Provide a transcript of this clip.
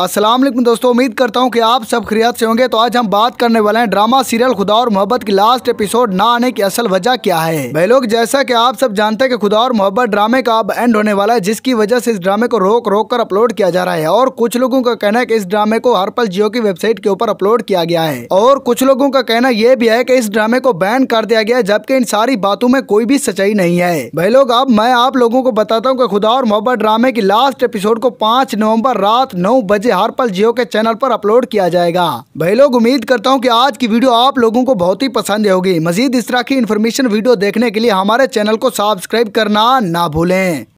अस्सलाम वालेकुम दोस्तों उम्मीद करता हूँ कि आप सब खरियात से होंगे तो आज हम बात करने वाले हैं ड्रामा सीरियल खुदा और मोहब्बत की लास्ट एपिसोड ना आने की असल वजह क्या है भाई लोग जैसा कि आप सब जानते हैं कि खुदा और मोहब्बत ड्रामे का अब एंड होने वाला है जिसकी वजह से इस ड्रामे को रोक रोक कर अपलोड किया जा रहा है और कुछ लोगों का कहना है की इस ड्रामे को पल जियो की वेबसाइट के ऊपर अपलोड किया गया है और कुछ लोगों का कहना यह भी है की इस ड्रामे को बैन कर दिया गया है जबकि इन सारी बातों में कोई भी सच्चाई नहीं है भाई लोग अब मैं आप लोगों को बताता हूँ की खुदा और मोहब्बत ड्रामे की लास्ट एपिसोड को पाँच नवम्बर रात नौ बजे इसे हर पल जियो के चैनल पर अपलोड किया जाएगा भाई लोग उम्मीद करता हूँ की आज की वीडियो आप लोगों को बहुत ही पसंद होगी मजीद इस तरह की इन्फॉर्मेशन वीडियो देखने के लिए हमारे चैनल को सब्सक्राइब करना ना भूलें